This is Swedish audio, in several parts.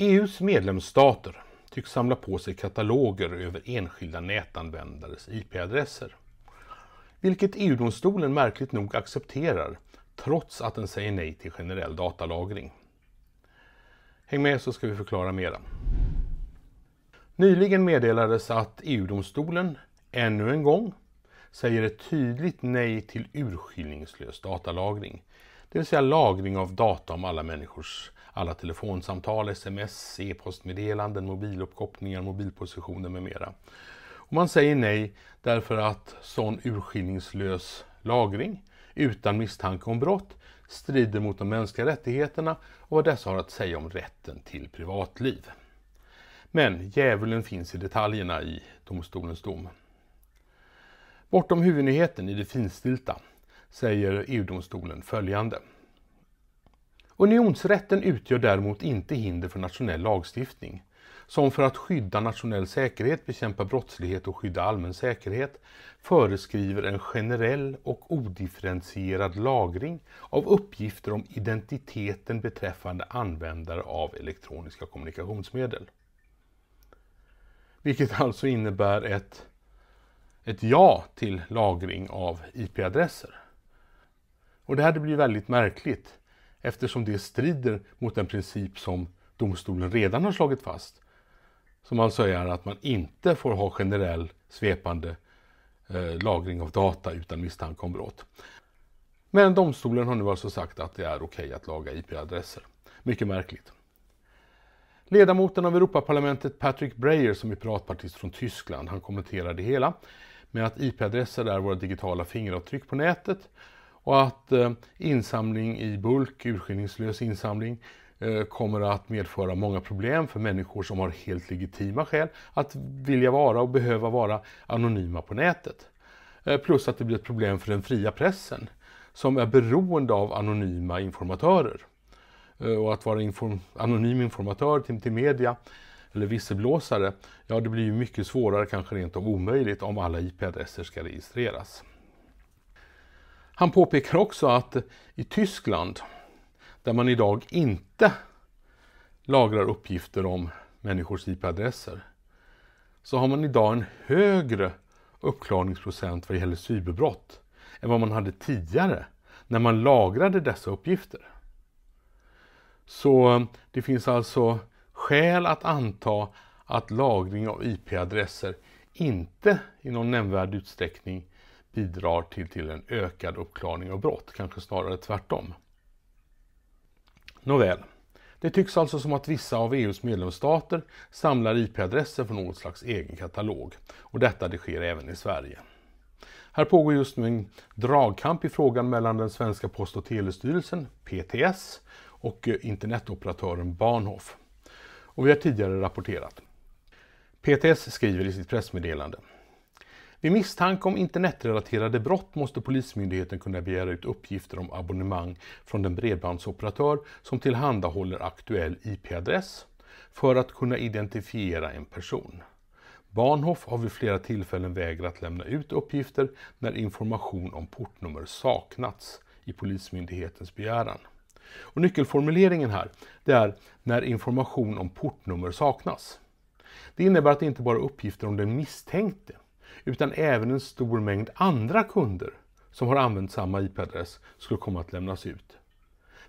EUs medlemsstater tycks samla på sig kataloger över enskilda nätanvändares IP-adresser. Vilket EU-domstolen märkligt nog accepterar trots att den säger nej till generell datalagring. Häng med så ska vi förklara mera. Nyligen meddelades att EU-domstolen ännu en gång säger ett tydligt nej till urskillningslös datalagring. Det vill säga lagring av data om alla människors alla telefonsamtal, sms, e-postmeddelanden, mobiluppkopplingar, mobilpositioner med mera. Och man säger nej därför att sån urskillningslös lagring utan misstanke om brott strider mot de mänskliga rättigheterna och vad dessa har att säga om rätten till privatliv. Men djävulen finns i detaljerna i domstolens dom. Bortom huvudnyheten i det finstilta säger EU-domstolen följande. Unionsrätten utgör däremot inte hinder för nationell lagstiftning, som för att skydda nationell säkerhet, bekämpa brottslighet och skydda allmän säkerhet föreskriver en generell och odifferentierad lagring av uppgifter om identiteten beträffande användare av elektroniska kommunikationsmedel. Vilket alltså innebär ett, ett ja till lagring av IP-adresser. Och det här blir väldigt märkligt eftersom det strider mot den princip som domstolen redan har slagit fast. Som alltså är att man inte får ha generell svepande eh, lagring av data utan misstanke om brott. Men domstolen har nu alltså sagt att det är okej att laga IP-adresser. Mycket märkligt. Ledamoten av Europaparlamentet Patrick Breyer som är piratpartist från Tyskland, han kommenterar det hela med att IP-adresser är våra digitala fingeravtryck på nätet och att eh, insamling i bulk, urskillningslös insamling, eh, kommer att medföra många problem för människor som har helt legitima skäl att vilja vara och behöva vara anonyma på nätet. Eh, plus att det blir ett problem för den fria pressen som är beroende av anonyma informatörer. Och att vara inform anonym informatör till, till media eller visselblåsare, ja det blir ju mycket svårare, kanske rent av omöjligt, om alla IP-adresser ska registreras. Han påpekar också att i Tyskland, där man idag inte lagrar uppgifter om människors IP-adresser, så har man idag en högre uppklarningsprocent vad gäller cyberbrott än vad man hade tidigare när man lagrade dessa uppgifter. Så eh, det finns alltså skäl att anta att lagring av IP-adresser inte i någon nämnvärd utsträckning bidrar till, till en ökad uppklarning av brott, kanske snarare tvärtom. Nåväl, det tycks alltså som att vissa av EUs medlemsstater samlar IP-adresser från något slags egen katalog och detta det sker även i Sverige. Här pågår just nu en dragkamp i frågan mellan den svenska Post och telestyrelsen, PTS, och eh, internetoperatören Bahnhof. Och vi har tidigare rapporterat. PTS skriver i sitt pressmeddelande vid misstanke om internetrelaterade brott måste Polismyndigheten kunna begära ut uppgifter om abonnemang från den bredbandsoperatör som tillhandahåller aktuell IP-adress för att kunna identifiera en person. Bahnhof har vid flera tillfällen vägrat lämna ut uppgifter när information om portnummer saknats i Polismyndighetens begäran. Och nyckelformuleringen här, det är när information om portnummer saknas. Det innebär att det inte bara är uppgifter om den misstänkte utan även en stor mängd andra kunder som har använt samma IP-adress skulle komma att lämnas ut,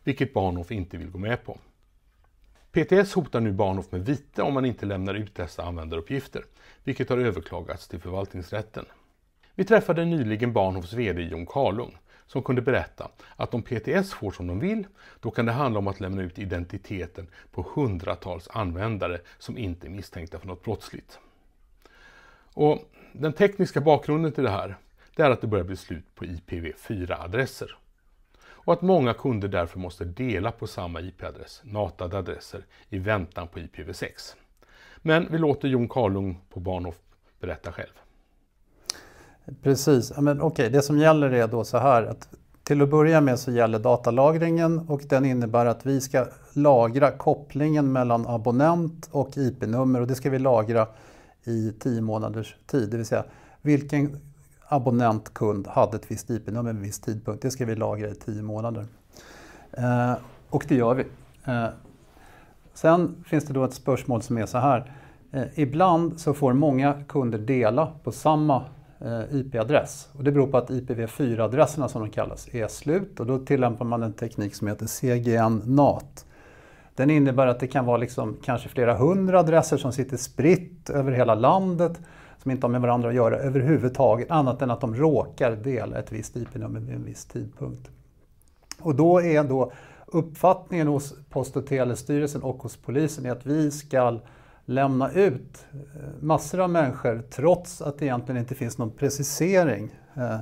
vilket Bahnhof inte vill gå med på. PTS hotar nu Bahnhof med vite om man inte lämnar ut dessa användaruppgifter, vilket har överklagats till förvaltningsrätten. Vi träffade nyligen Bahnhofs VD Jon Karlung som kunde berätta att om PTS får som de vill, då kan det handla om att lämna ut identiteten på hundratals användare som inte är misstänkta för något brottsligt. Och den tekniska bakgrunden till det här det är att det börjar bli slut på IPv4-adresser och att många kunder därför måste dela på samma IP-adress, natade adresser, i väntan på IPv6. Men vi låter Jon Karlung på Bahnhof berätta själv. Precis, men okej, det som gäller är då så här att till att börja med så gäller datalagringen och den innebär att vi ska lagra kopplingen mellan abonnent och IP-nummer och det ska vi lagra i tio månaders tid. Det vill säga vilken abonnentkund hade ett visst IP-nummer vid en viss tidpunkt. Det ska vi lagra i tio månader. Eh, och det gör vi. Eh, sen finns det då ett spörsmål som är så här. Eh, ibland så får många kunder dela på samma eh, IP-adress. Och det beror på att IPv4-adresserna som de kallas är slut och då tillämpar man en teknik som heter CGN NAT. Den innebär att det kan vara liksom kanske flera hundra adresser som sitter spritt över hela landet som inte har med varandra att göra överhuvudtaget, annat än att de råkar dela ett visst IP-nummer vid en viss tidpunkt. Och då är då uppfattningen hos Post och telestyrelsen och hos polisen är att vi ska lämna ut eh, massor av människor trots att det egentligen inte finns någon precisering eh,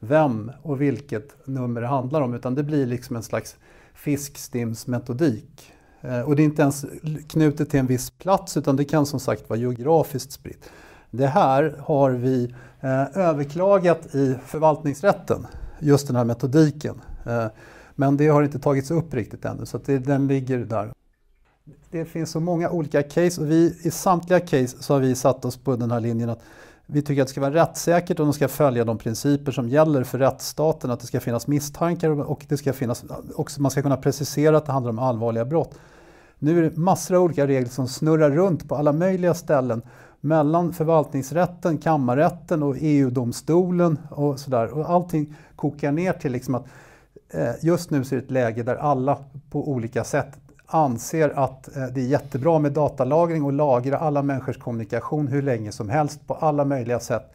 vem och vilket nummer det handlar om utan det blir liksom en slags fiskstimsmetodik Eh, och det är inte ens knutet till en viss plats utan det kan som sagt vara geografiskt spritt. Det här har vi eh, överklagat i förvaltningsrätten, just den här metodiken. Eh, men det har inte tagits upp riktigt ännu så det, den ligger där. Det finns så många olika case och vi, i samtliga case så har vi satt oss på den här linjen att vi tycker att det ska vara rättssäkert och de ska följa de principer som gäller för rättsstaten, att det ska finnas misstankar och det ska finnas, också, man ska kunna precisera att det handlar om allvarliga brott. Nu är det massor av olika regler som snurrar runt på alla möjliga ställen mellan förvaltningsrätten, kammarrätten och EU-domstolen och sådär. Och allting kokar ner till liksom att eh, just nu så är det ett läge där alla på olika sätt anser att eh, det är jättebra med datalagring och lagra alla människors kommunikation hur länge som helst på alla möjliga sätt.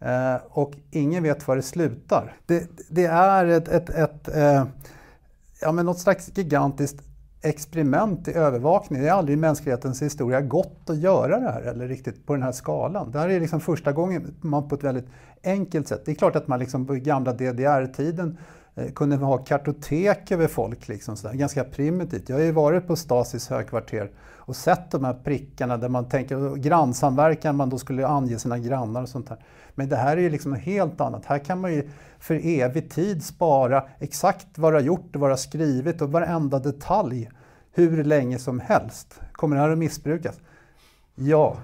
Eh, och ingen vet var det slutar. Det, det är ett, ett, ett, eh, ja, men något slags gigantiskt experiment i övervakning. Det har aldrig i mänsklighetens historia gått att göra det här eller riktigt på den här skalan. Det här är liksom första gången man på ett väldigt enkelt sätt. Det är klart att man liksom på gamla DDR-tiden Eh, kunde ha kartotek över folk. Liksom så där. Ganska primitivt. Jag har ju varit på Stasis högkvarter och sett de här prickarna där man tänker grannsamverkan, man då skulle ange sina grannar och sånt där. Men det här är ju liksom något helt annat. Här kan man ju för evig tid spara exakt vad du har gjort och vad du har skrivit och varenda detalj hur länge som helst. Kommer det här att missbrukas? Ja,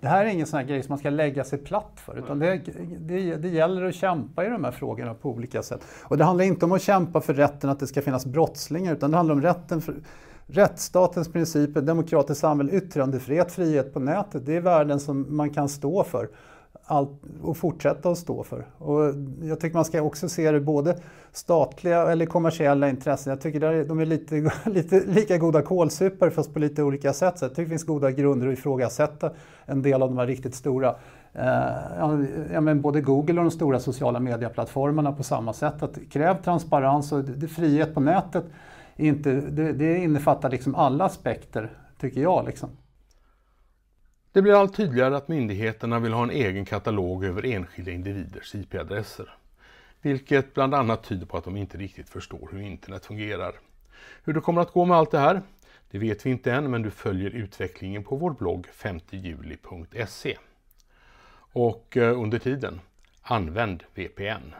det här är ingen sån här grej som man ska lägga sig platt för, utan det, det, det, gäller att kämpa i de här frågorna på olika sätt. Och det handlar inte om att kämpa för rätten att det ska finnas brottslingar, utan det handlar om rätten för rättsstatens principer, demokratiskt samhälle, yttrandefrihet, frihet på nätet. Det är värden som man kan stå för allt, och fortsätta att stå för. Och jag tycker man ska också se det både statliga eller kommersiella intressen. Jag tycker där, de är lite, lite lika goda kålsupare fast på lite olika sätt. Så jag tycker det finns goda grunder att ifrågasätta en del av de här riktigt stora. Eh, ja, men både Google och de stora sociala medieplattformarna på samma sätt. Att kräv transparens och det, frihet på nätet inte, det, det innefattar liksom alla aspekter, tycker jag. Liksom. Det blir allt tydligare att myndigheterna vill ha en egen katalog över enskilda individers IP-adresser. Vilket bland annat tyder på att de inte riktigt förstår hur internet fungerar. Hur det kommer att gå med allt det här? Det vet vi inte än, men du följer utvecklingen på vår blogg 50 julise Och eh, under tiden, använd VPN.